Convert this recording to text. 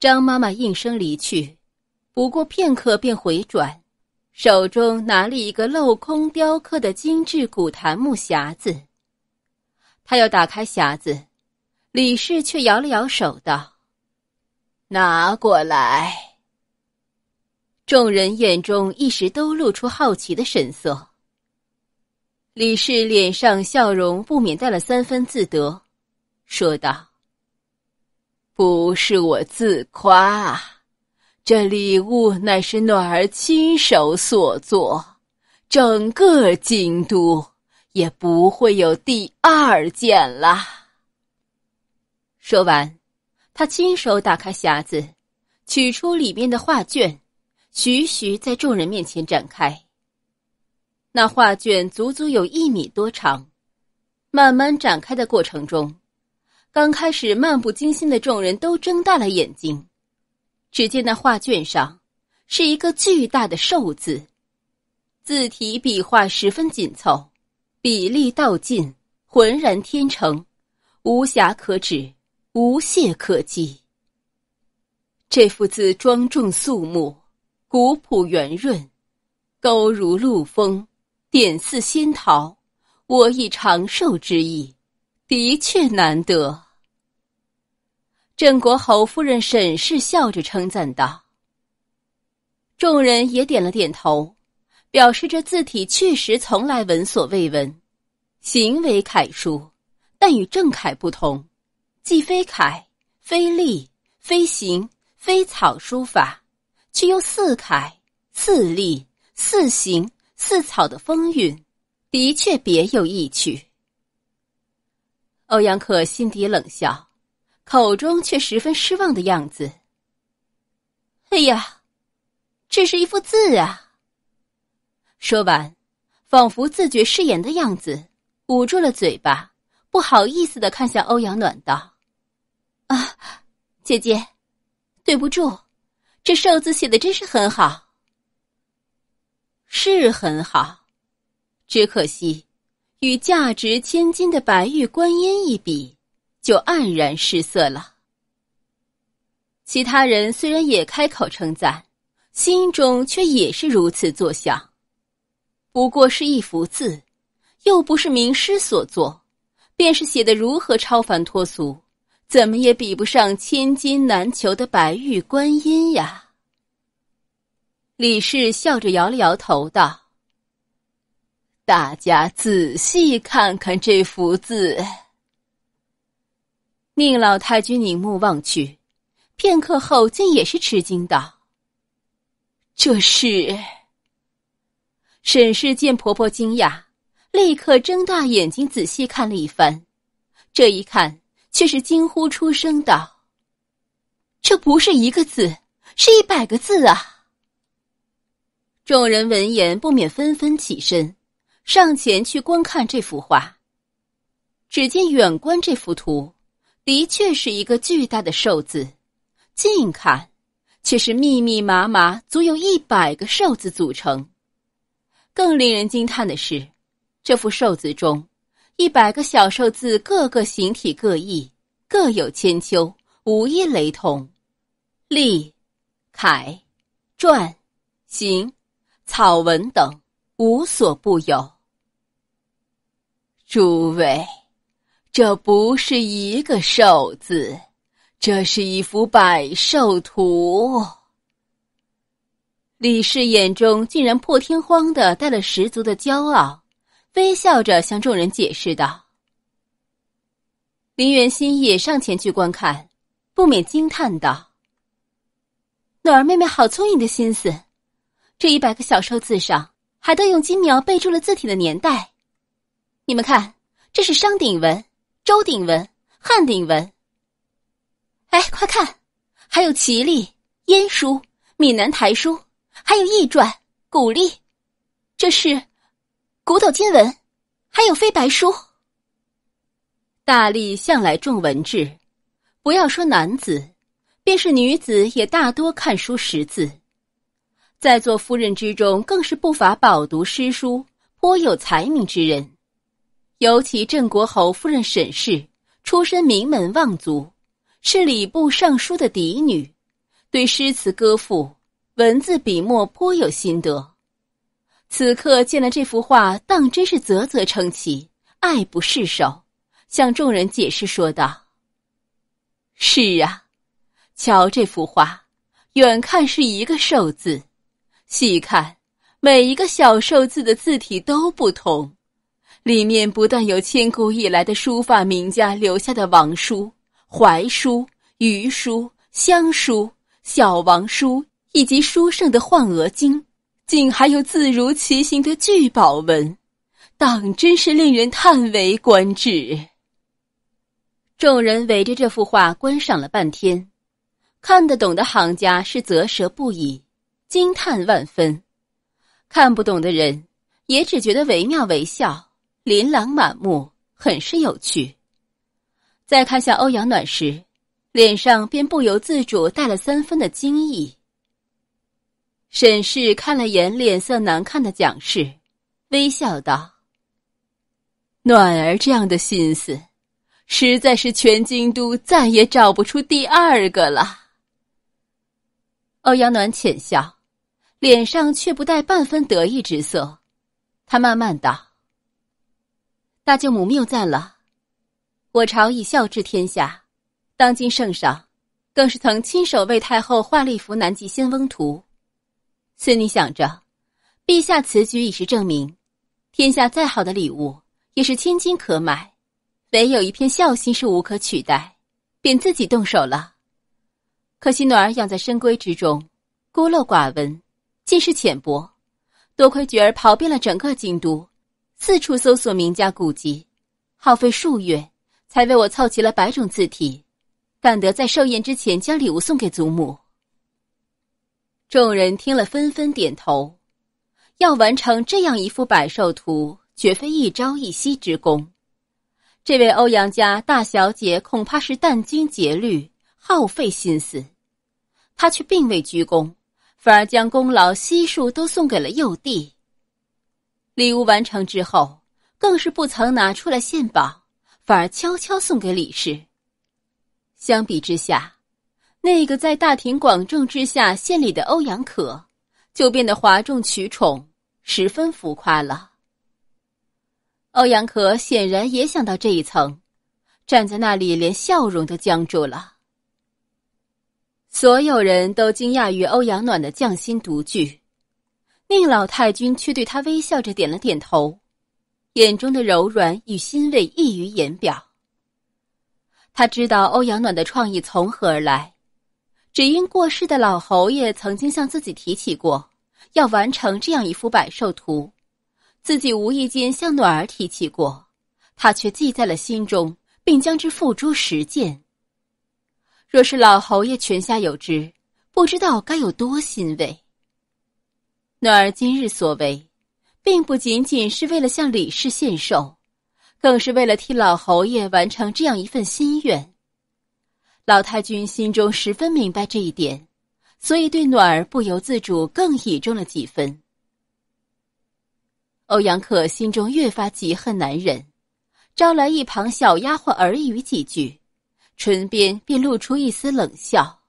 张妈妈应声离去，不过片刻便回转，手中拿了一个镂空雕刻的精致古檀木匣子。他要打开匣子，李氏却摇了摇手道：“拿过来。”众人眼中一时都露出好奇的神色。李氏脸上笑容不免带了三分自得，说道。不是我自夸，这礼物乃是暖儿亲手所作，整个京都也不会有第二件了。说完，他亲手打开匣子，取出里面的画卷，徐徐在众人面前展开。那画卷足足有一米多长，慢慢展开的过程中。刚开始漫不经心的众人都睁大了眼睛，只见那画卷上是一个巨大的寿字，字体笔画十分紧凑，笔力道尽，浑然天成，无瑕可指，无懈可击。这幅字庄重肃穆，古朴圆润，勾如陆峰，点似仙桃，我以长寿之意。的确难得。镇国侯夫人沈氏笑着称赞道：“众人也点了点头，表示这字体确实从来闻所未闻。行为楷书，但与正楷不同，既非楷，非隶，非行，非草书法，却又似楷似隶似行似草的风韵，的确别有意趣。”欧阳克心底冷笑，口中却十分失望的样子。哎呀，这是一幅字啊！说完，仿佛自觉失言的样子，捂住了嘴巴，不好意思的看向欧阳暖道：“啊，姐姐，对不住，这寿字写的真是很好，是很好，只可惜。”与价值千金的白玉观音一比，就黯然失色了。其他人虽然也开口称赞，心中却也是如此作想。不过是一幅字，又不是名师所作，便是写的如何超凡脱俗，怎么也比不上千金难求的白玉观音呀。李氏笑着摇了摇头，道。大家仔细看看这幅字。宁老太君凝目望去，片刻后竟也是吃惊道：“这是。”沈氏见婆婆惊讶，立刻睁大眼睛仔细看了一番，这一看却是惊呼出声道：“这不是一个字，是一百个字啊！”众人闻言不免纷纷起身。上前去观看这幅画，只见远观这幅图，的确是一个巨大的“寿”字；近看，却是密密麻麻，足有一百个“寿”字组成。更令人惊叹的是，这幅“寿”字中，一百个小“寿”字，各个形体各异，各有千秋，无一雷同，隶、楷、篆、行、草文等。无所不有，诸位，这不是一个寿字，这是一幅百寿图。李氏眼中竟然破天荒的带了十足的骄傲，微笑着向众人解释道。林元心也上前去观看，不免惊叹道：“暖儿妹妹，好聪颖的心思，这一百个小寿字上。”还都用金描备注了字体的年代，你们看，这是商鼎文、周鼎文、汉鼎文。哎，快看，还有齐隶、燕书、闽南台书，还有易传、古隶，这是古斗金文，还有飞白书。大力向来重文治，不要说男子，便是女子也大多看书识字。在座夫人之中，更是不乏饱读诗书、颇有才名之人。尤其镇国侯夫人沈氏，出身名门望族，是礼部尚书的嫡女，对诗词歌赋、文字笔墨颇有心得。此刻见了这幅画，当真是啧啧称奇，爱不释手，向众人解释说道：“是啊，瞧这幅画，远看是一个寿字。”细看，每一个小寿字的字体都不同，里面不但有千古以来的书法名家留下的王书、怀书、虞书、香书、小王书，以及书圣的《换鹅经》，竟还有字如其形的聚宝文，当真是令人叹为观止。众人围着这幅画观赏了半天，看得懂的行家是啧舌不已。惊叹万分，看不懂的人也只觉得惟妙惟肖、琳琅满目，很是有趣。再看向欧阳暖时，脸上便不由自主带了三分的惊异。沈氏看了眼脸色难看的蒋氏，微笑道：“暖儿这样的心思，实在是全京都再也找不出第二个了。”欧阳暖浅笑。脸上却不带半分得意之色，他慢慢道：“大舅母谬赞了，我朝以孝治天下，当今圣上，更是曾亲手为太后画了一幅南极仙翁图。孙女想着，陛下此举已是证明，天下再好的礼物也是千金可买，唯有一片孝心是无可取代，便自己动手了。可惜暖儿养在深闺之中，孤陋寡闻。”见识浅薄，多亏菊儿跑遍了整个京都，四处搜索名家古籍，耗费数月，才为我凑齐了百种字体，赶得在寿宴之前将礼物送给祖母。众人听了，纷纷点头。要完成这样一幅百寿图，绝非一朝一夕之功。这位欧阳家大小姐恐怕是殚精竭虑，耗费心思，她却并未鞠躬，反而将功劳悉数都送给了幼帝。礼物完成之后，更是不曾拿出来献宝，反而悄悄送给李氏。相比之下，那个在大庭广众之下献礼的欧阳可，就变得哗众取宠，十分浮夸了。欧阳可显然也想到这一层，站在那里，连笑容都僵住了。所有人都惊讶于欧阳暖的匠心独具，宁老太君却对他微笑着点了点头，眼中的柔软与欣慰溢于言表。他知道欧阳暖的创意从何而来，只因过世的老侯爷曾经向自己提起过要完成这样一幅百寿图，自己无意间向暖儿提起过，他却记在了心中，并将之付诸实践。若是老侯爷泉下有知，不知道该有多欣慰。暖儿今日所为，并不仅仅是为了向李氏献寿，更是为了替老侯爷完成这样一份心愿。老太君心中十分明白这一点，所以对暖儿不由自主更倚重了几分。欧阳克心中越发嫉恨难忍，招来一旁小丫鬟耳语几句。唇边便露出一丝冷笑。